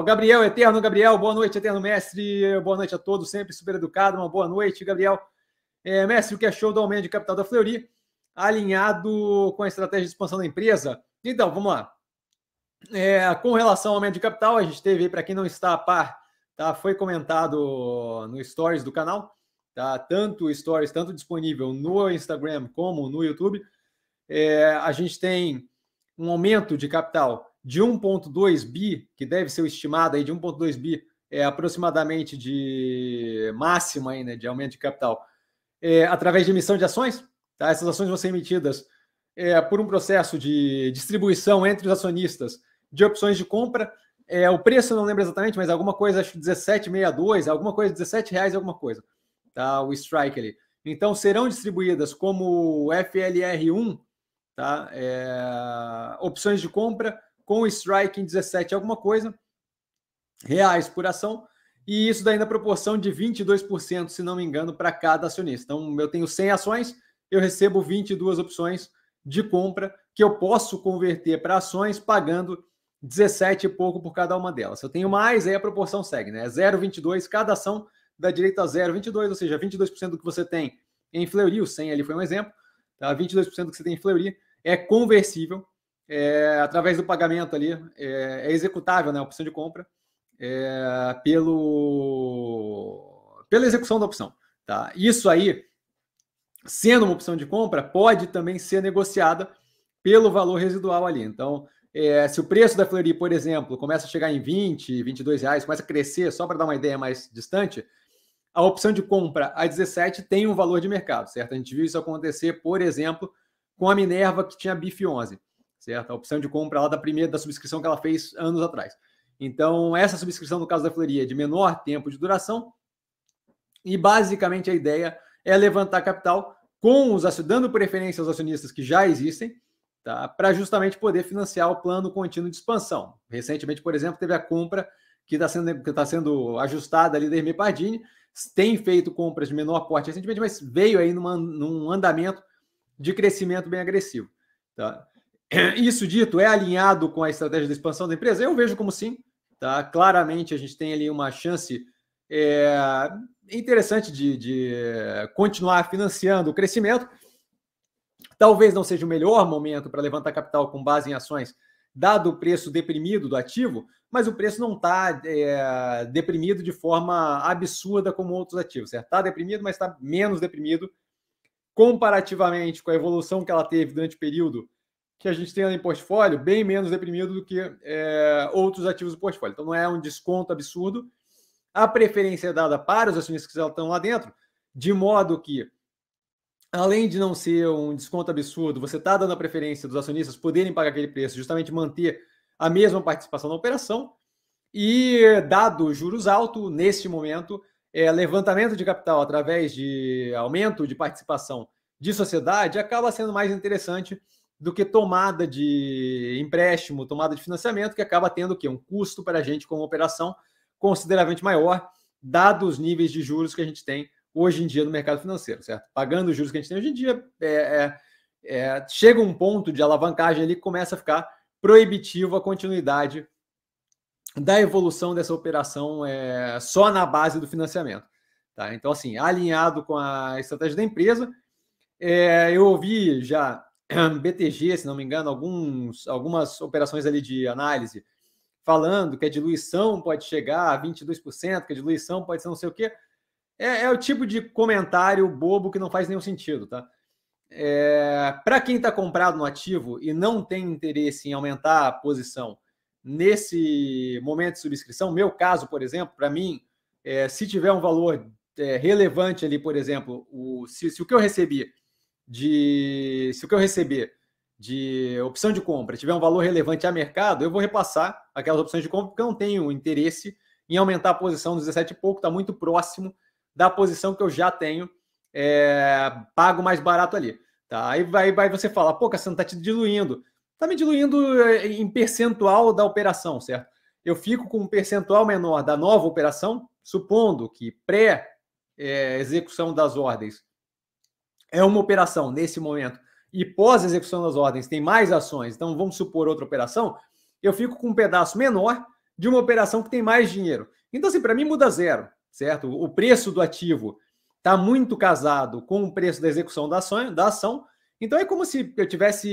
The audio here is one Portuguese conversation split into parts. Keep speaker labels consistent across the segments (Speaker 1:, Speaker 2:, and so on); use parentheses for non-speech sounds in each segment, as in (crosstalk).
Speaker 1: Gabriel, eterno Gabriel, boa noite, eterno mestre, boa noite a todos, sempre super educado, uma boa noite, Gabriel. É, mestre, o que achou é do aumento de capital da Fleury, alinhado com a estratégia de expansão da empresa? Então, vamos lá. É, com relação ao aumento de capital, a gente teve, para quem não está a par, tá, foi comentado no Stories do canal, tá, tanto Stories, tanto disponível no Instagram como no YouTube. É, a gente tem um aumento de capital de 1,2 bi, que deve ser o estimado aí de 1,2 bi, é, aproximadamente de máximo aí, né, de aumento de capital, é, através de emissão de ações. Tá? Essas ações vão ser emitidas é, por um processo de distribuição entre os acionistas de opções de compra. É, o preço não lembro exatamente, mas alguma coisa, acho que 17,62, alguma coisa, 17 reais alguma coisa, tá? o strike ali. Então, serão distribuídas como FLR1, tá? É, opções de compra com strike em 17 alguma coisa reais por ação, e isso daí na proporção de 22%, se não me engano, para cada acionista. Então, eu tenho 100 ações, eu recebo 22 opções de compra que eu posso converter para ações pagando 17 e pouco por cada uma delas. Se eu tenho mais, aí a proporção segue, né? 0,22, cada ação dá direito a 0,22, ou seja, 22% do que você tem em Fleury, o 100 ali foi um exemplo, tá? 22% do que você tem em Fleury é conversível é, através do pagamento ali, é, é, executável, né? A opção de compra é, pelo, pela execução da opção, tá? Isso aí, sendo uma opção de compra, pode também ser negociada pelo valor residual ali. Então, é, se o preço da Fleury, por exemplo, começa a chegar em 20, 22 reais, começa a crescer, só para dar uma ideia mais distante, a opção de compra a 17 tem um valor de mercado, certo? A gente viu isso acontecer, por exemplo, com a Minerva que tinha BIF 11 certo? A opção de compra lá da primeira da subscrição que ela fez anos atrás. Então, essa subscrição, no caso da Floria, é de menor tempo de duração. E basicamente a ideia é levantar capital com os dando preferência aos acionistas que já existem, tá? Para justamente poder financiar o plano contínuo de expansão. Recentemente, por exemplo, teve a compra que está sendo, que tá sendo ajustada ali da Hermé Pardini, tem feito compras de menor porte recentemente, mas veio aí numa, num andamento de crescimento bem agressivo. Tá? (clears throat) Isso dito, é alinhado com a estratégia de expansão da empresa? Eu vejo como sim. Tá? Claramente, a gente tem ali uma chance é, interessante de, de continuar financiando o crescimento. Talvez não seja o melhor momento para levantar capital com base em ações, dado o preço deprimido do ativo, mas o preço não está é, deprimido de forma absurda como outros ativos. Está deprimido, mas está menos deprimido comparativamente com a evolução que ela teve durante o período que a gente tem em portfólio bem menos deprimido do que é, outros ativos do portfólio. Então, não é um desconto absurdo. A preferência é dada para os acionistas que já estão lá dentro, de modo que, além de não ser um desconto absurdo, você está dando a preferência dos acionistas poderem pagar aquele preço, justamente manter a mesma participação na operação. E, dado juros altos, neste momento, é, levantamento de capital através de aumento de participação de sociedade acaba sendo mais interessante do que tomada de empréstimo, tomada de financiamento, que acaba tendo o quê? Um custo para a gente como operação consideravelmente maior, dados os níveis de juros que a gente tem hoje em dia no mercado financeiro, certo? Pagando os juros que a gente tem hoje em dia, é, é, é, chega um ponto de alavancagem ali que começa a ficar proibitivo a continuidade da evolução dessa operação é, só na base do financiamento. Tá? Então, assim, alinhado com a estratégia da empresa, é, eu ouvi já (clears throat) BTG, se não me engano, alguns, algumas operações ali de análise, falando que a diluição pode chegar a 22%, que a diluição pode ser não sei o quê. É, é o tipo de comentário bobo que não faz nenhum sentido, tá? É, Para quem está comprado no ativo e não tem interesse em aumentar a posição nesse momento de subscrição, meu caso, por exemplo, para mim, é, se tiver um valor é, relevante ali, por exemplo, o, se, se o que eu recebi de se o que eu receber de opção de compra tiver um valor relevante a mercado, eu vou repassar aquelas opções de compra, porque eu não tenho interesse em aumentar a posição dos 17 e pouco, está muito próximo da posição que eu já tenho é, pago mais barato ali. Tá? Aí vai, vai você falar, pô, não está te diluindo. Está me diluindo é, em percentual da operação, certo? Eu fico com um percentual menor da nova operação, supondo que pré-execução é, das ordens é uma operação nesse momento e pós execução das ordens tem mais ações, então vamos supor outra operação, eu fico com um pedaço menor de uma operação que tem mais dinheiro. Então, assim, para mim muda zero, certo? O preço do ativo está muito casado com o preço da execução da ação, da ação. Então, é como se eu tivesse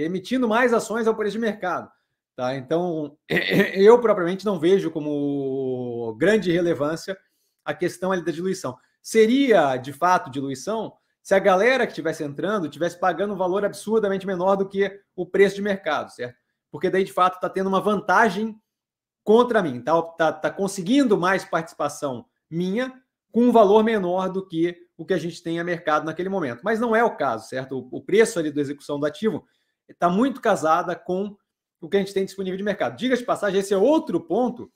Speaker 1: emitindo mais ações ao preço de mercado. Tá? Então, (clears throat) eu propriamente não vejo como grande relevância a questão ali da diluição. Seria, de fato, diluição se a galera que estivesse entrando estivesse pagando um valor absurdamente menor do que o preço de mercado, certo? Porque daí, de fato, está tendo uma vantagem contra mim, está tá, tá conseguindo mais participação minha com um valor menor do que o que a gente tem a mercado naquele momento. Mas não é o caso, certo? O, o preço ali da execução do ativo está muito casada com o que a gente tem disponível de mercado. Diga de passagem, esse é outro ponto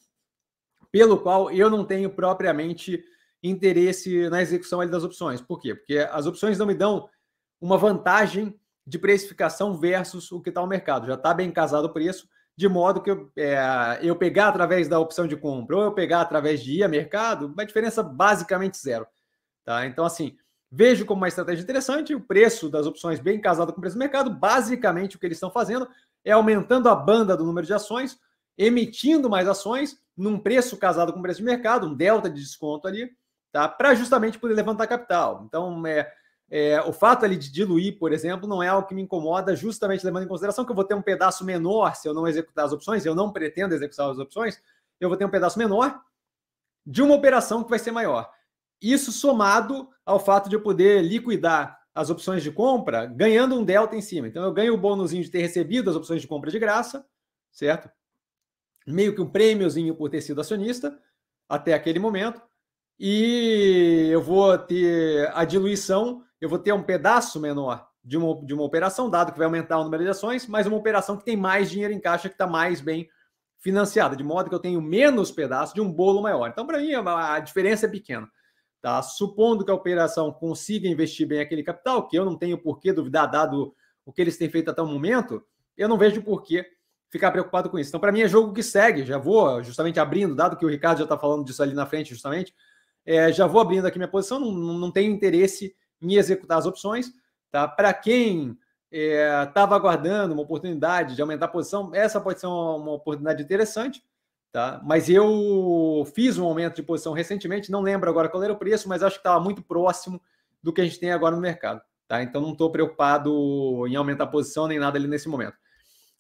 Speaker 1: pelo qual eu não tenho propriamente interesse na execução das opções. Por quê? Porque as opções não me dão uma vantagem de precificação versus o que está no mercado. Já está bem casado o preço, de modo que eu, é, eu pegar através da opção de compra ou eu pegar através de ir a mercado, uma diferença basicamente zero. Tá? Então, assim, vejo como uma estratégia interessante o preço das opções bem casado com o preço do mercado. Basicamente, o que eles estão fazendo é aumentando a banda do número de ações, emitindo mais ações num preço casado com o preço de mercado, um delta de desconto ali, tá? para justamente poder levantar capital. Então, é, é, o fato ali de diluir, por exemplo, não é algo que me incomoda, justamente levando em consideração que eu vou ter um pedaço menor se eu não executar as opções, eu não pretendo executar as opções, eu vou ter um pedaço menor de uma operação que vai ser maior. Isso somado ao fato de eu poder liquidar as opções de compra, ganhando um delta em cima. Então eu ganho o bônusinho de ter recebido as opções de compra de graça, certo? Meio que um prêmiozinho por ter sido acionista até aquele momento e eu vou ter a diluição, eu vou ter um pedaço menor de uma, de uma operação, dado que vai aumentar o número de ações, mas uma operação que tem mais dinheiro em caixa, que está mais bem financiada, de modo que eu tenho menos pedaço de um bolo maior. Então, para mim, é a diferença é pequena. Tá? Supondo que a operação consiga investir bem aquele capital, que eu não tenho por que duvidar, dado o que eles têm feito até o momento, eu não vejo por que ficar preocupado com isso. Então, para mim, é jogo que segue. Já vou justamente abrindo, dado que o Ricardo já está falando disso ali na frente, justamente, é, já vou abrindo aqui minha posição, não, não tenho interesse em executar as opções. Tá? Para quem estava é, aguardando uma oportunidade de aumentar a posição, essa pode ser uma, uma, oportunidade interessante. Tá? Mas eu fiz um aumento de posição recentemente, não lembro agora qual era o preço, mas acho que estava muito próximo do que a gente tem agora no mercado. Tá? Então não estou preocupado em aumentar a posição nem nada ali nesse momento.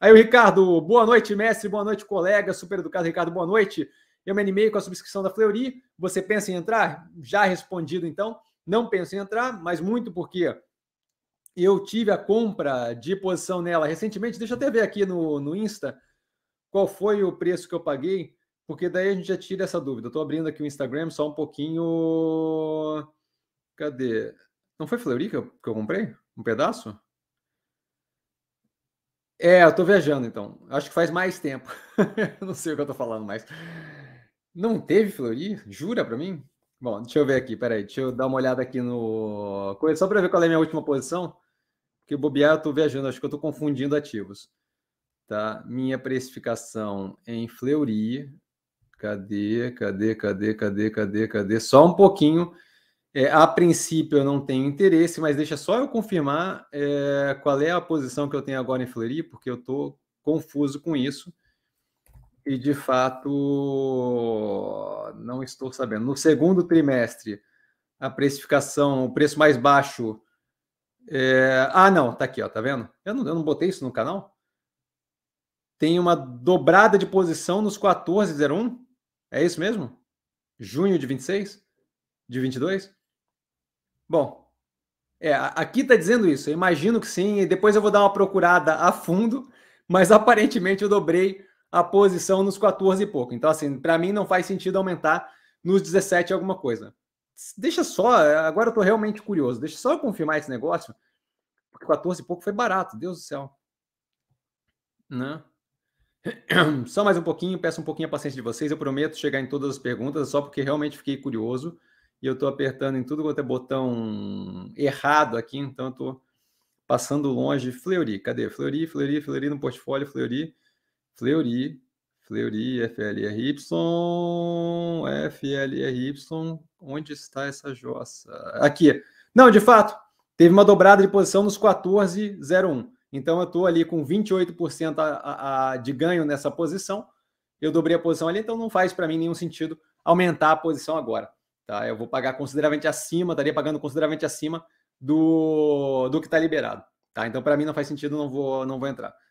Speaker 1: Aí o Ricardo, boa noite, mestre, boa noite, colega, super educado, Ricardo, boa noite. Eu me animei com a subscrição da Fleury. Você pensa em entrar? Já respondido então. Não penso em entrar, mas muito porque eu tive a compra de posição nela recentemente. Deixa eu até ver aqui no, no Insta qual foi o preço que eu paguei, porque daí a gente já tira essa dúvida. Estou abrindo aqui o Instagram só um pouquinho. Cadê? Não foi Fleury que eu, que eu comprei? Um pedaço? É, eu tô viajando então. Acho que faz mais tempo. (laughs) não sei o que eu tô falando mais. Não teve Fleury? Jura para mim? Bom, deixa eu ver aqui, peraí, deixa eu dar uma olhada aqui no. Só para ver qual é a minha última posição, porque bobear eu tô viajando, acho que eu tô confundindo ativos. Tá? Minha precificação em Fleury. Cadê, cadê, cadê, cadê, cadê, cadê? Só um pouquinho. É, a princípio eu não tenho interesse, mas deixa só eu confirmar é, qual é a posição que eu tenho agora em Fleury, porque eu estou confuso com isso e de fato não estou sabendo. No segundo trimestre, a precificação, o preço mais baixo. É... Ah, não, tá aqui, ó, tá vendo? Eu não, eu não botei isso no canal. Tem uma dobrada de posição nos 14,01. É isso mesmo? Junho de 26? De 22? Bom, é, aqui tá dizendo isso. Eu imagino que sim, e depois eu vou dar uma procurada a fundo, mas (laughs) aparentemente eu dobrei a posição nos 14 e pouco. Então, assim, para mim não faz sentido aumentar nos 17 alguma coisa. Deixa só, agora eu tô realmente curioso, deixa só eu confirmar esse negócio, porque 14 e pouco foi barato, Deus do céu. Né? (clears throat) Só mais um pouquinho, peço um pouquinho a paciência de vocês, eu prometo chegar em todas as perguntas, só porque realmente fiquei curioso e eu tô apertando em tudo quanto é botão errado aqui, então eu tô passando longe. Fleury, cadê? Fleury, Fleury, Fleury no portfólio, Fleury. Fleury, Fleury, FLRY, FLRY, onde está essa jossa? Aqui. Não, de fato, teve uma dobrada de posição nos 14,01. Então eu estou ali com 28% a, a, a, de ganho nessa posição. Eu dobrei a posição ali, então não faz para mim nenhum sentido aumentar a posição agora. Tá? Eu vou pagar consideravelmente acima, estaria pagando consideravelmente acima do, do que está liberado. Tá? Então, para mim, não faz sentido, não vou, não vou entrar.